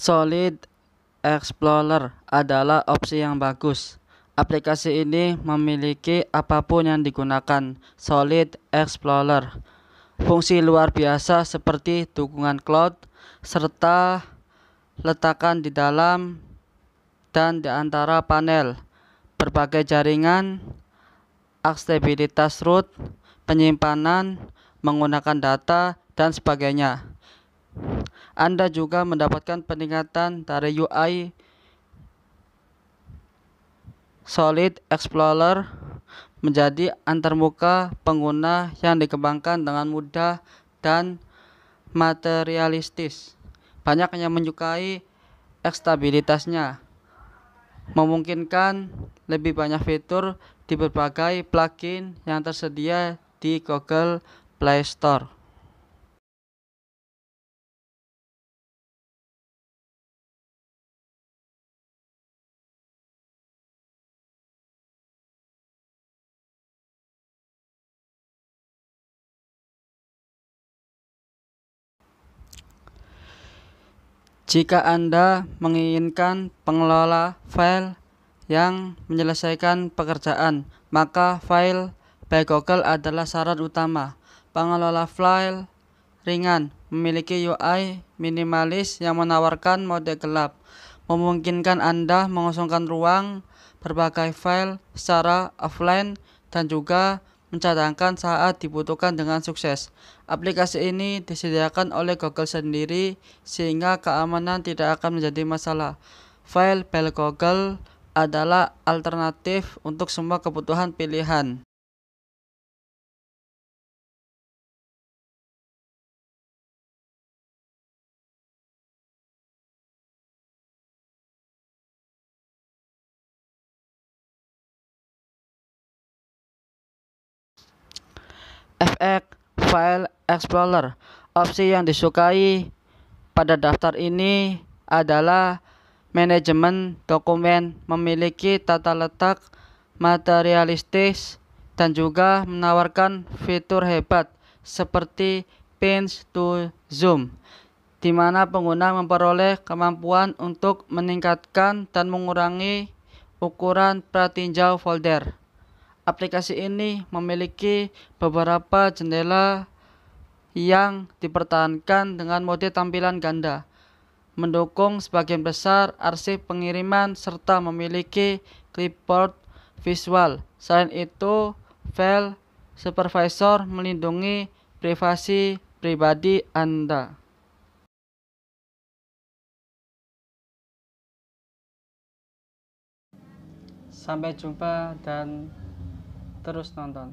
Solid Explorer adalah opsi yang bagus. Aplikasi ini memiliki apapun yang digunakan Solid Explorer. Fungsi luar biasa seperti dukungan cloud serta letakkan di dalam dan di antara panel, berbagai jaringan, aksesibilitas root, penyimpanan, menggunakan data, dan sebagainya. Anda juga mendapatkan peningkatan dari UI Solid Explorer menjadi antarmuka pengguna yang dikembangkan dengan mudah dan materialistis. Banyak yang menyukai ekstabilitasnya, memungkinkan lebih banyak fitur di berbagai plugin yang tersedia di Google Play Store. Jika Anda menginginkan pengelola file yang menyelesaikan pekerjaan, maka file by Google adalah syarat utama. Pengelola file ringan memiliki UI minimalis yang menawarkan mode gelap, memungkinkan Anda mengosongkan ruang berbagai file secara offline dan juga mencadangkan saat dibutuhkan dengan sukses. Aplikasi ini disediakan oleh Google sendiri sehingga keamanan tidak akan menjadi masalah. File bel Google adalah alternatif untuk semua kebutuhan pilihan. FX File Explorer. Opsi yang disukai pada daftar ini adalah manajemen dokumen memiliki tata letak materialistis dan juga menawarkan fitur hebat seperti pinch to zoom di mana pengguna memperoleh kemampuan untuk meningkatkan dan mengurangi ukuran pratinjau folder aplikasi ini memiliki beberapa jendela yang dipertahankan dengan mode tampilan ganda, mendukung sebagian besar arsip pengiriman serta memiliki clipboard visual. Selain itu, file supervisor melindungi privasi pribadi Anda. Sampai jumpa dan terus nonton